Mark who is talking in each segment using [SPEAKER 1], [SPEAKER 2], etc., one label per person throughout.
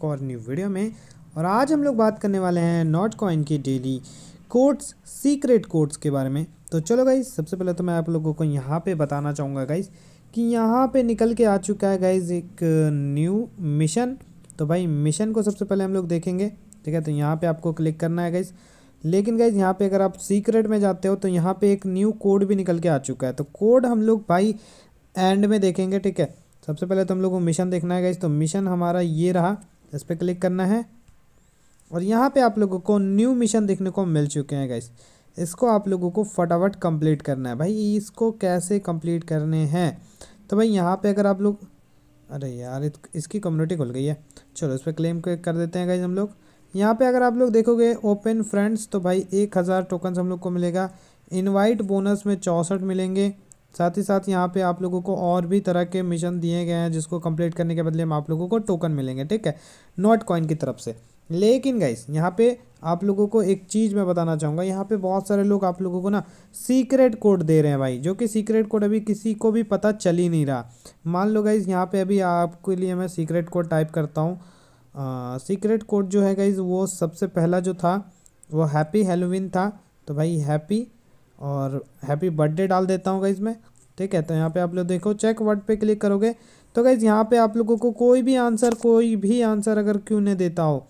[SPEAKER 1] एक और new video में और आज हम लोग बात करने वाले हैं नॉट कॉइन की डेली कोड्स सीक्रेट कोड्स के बारे में तो चलो गाइज सबसे पहले तो मैं आप लोगों को यहाँ पे बताना चाहूँगा गाइज कि यहाँ पे निकल के आ चुका है गाइज एक न्यू मिशन तो भाई मिशन को सबसे पहले हम लोग देखेंगे ठीक है तो यहाँ पे आपको क्लिक करना है गाइज लेकिन गाइज यहाँ पे अगर आप सीक्रेट में जाते हो तो यहाँ पे एक न्यू कोड भी निकल के आ चुका है तो कोड हम लोग भाई एंड में देखेंगे ठीक है सबसे पहले तो हम लोग को मिशन देखना है गाइज तो मिशन हमारा ये रहा इस पर क्लिक करना है और यहाँ पे आप लोगों को न्यू मिशन देखने को मिल चुके हैं गाइस इसको आप लोगों को फटाफट कंप्लीट करना है भाई इसको कैसे कंप्लीट करने हैं तो भाई यहाँ पे अगर आप लोग अरे यार इसकी कम्युनिटी खुल गई है चलो इस पर क्लेम कर देते हैं गाइज हम लोग यहाँ पे अगर आप लोग देखोगे ओपन फ्रेंड्स तो भाई एक हज़ार टोकन्स हम लोग को मिलेगा इन्वाइट बोनस में चौंसठ मिलेंगे साथ ही साथ यहाँ पे आप लोगों को और भी तरह के मिशन दिए गए हैं जिसको कंप्लीट करने के बदले में आप लोगों को टोकन मिलेंगे ठीक है नॉट कॉइन की तरफ से लेकिन गाइस यहाँ पे आप लोगों को एक चीज़ मैं बताना चाहूँगा यहाँ पे बहुत सारे लोग आप लोगों को ना सीक्रेट कोड दे रहे हैं भाई जो कि सीक्रेट कोड अभी किसी को भी पता चल ही नहीं रहा मान लो गाइज यहाँ पर अभी आपके लिए मैं सीक्रेट कोड टाइप करता हूँ सीक्रेट कोड जो है गाइज वो सबसे पहला जो था वो हैप्पी हेलोविन था तो भाई हैप्पी और हैप्पी बर्थडे डाल देता हूँ इसमें ठीक है तो यहाँ पे आप लोग देखो चेक वर्ड पे क्लिक करोगे तो गाइज़ यहाँ पे आप लोगों को कोई भी आंसर कोई भी आंसर अगर क्यों नहीं देता हो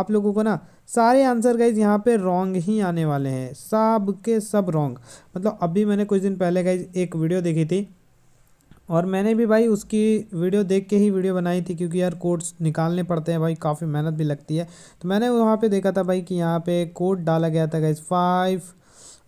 [SPEAKER 1] आप लोगों को ना सारे आंसर गाइज यहाँ पे रॉन्ग ही आने वाले हैं सब के सब रॉन्ग मतलब अभी मैंने कुछ दिन पहले गाइज एक वीडियो देखी थी और मैंने भी भाई उसकी वीडियो देख के ही वीडियो बनाई थी क्योंकि यार कोड्स निकालने पड़ते हैं भाई काफ़ी मेहनत भी लगती है तो मैंने वहाँ पे देखा था भाई कि यहाँ पे कोड डाला गया था गाइज फाइव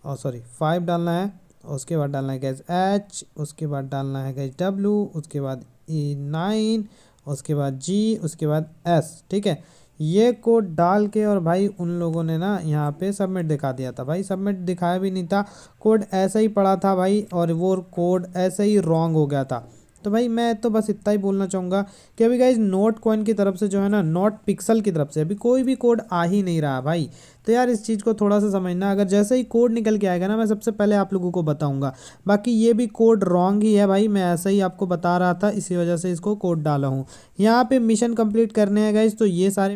[SPEAKER 1] और सॉरी फाइव डालना है उसके बाद डालना है गैस एच उसके बाद डालना है गैस डब्ल्यू उसके बाद ई e नाइन उसके बाद जी उसके बाद एस ठीक है ये कोड डाल के और भाई उन लोगों ने ना यहाँ पे सबमिट दिखा दिया था भाई सबमिट दिखाया भी नहीं था कोड ऐसा ही पड़ा था भाई और वो कोड ऐसे ही रॉन्ग हो गया था तो भाई मैं तो बस इतना ही बोलना चाहूँगा कि अभी गाइज नोट कॉइन की तरफ से जो है ना नोट पिक्सल की तरफ से अभी कोई भी कोड आ ही नहीं रहा भाई तो यार इस चीज़ को थोड़ा सा समझना अगर जैसे ही कोड निकल के आएगा ना मैं सबसे पहले आप लोगों को बताऊंगा बाकी ये भी कोड रॉन्ग ही है भाई मैं ऐसा ही आपको बता रहा था इसी वजह से इसको कोड डाला हूँ यहाँ पे मिशन कंप्लीट करने हैं गाइज तो ये सारे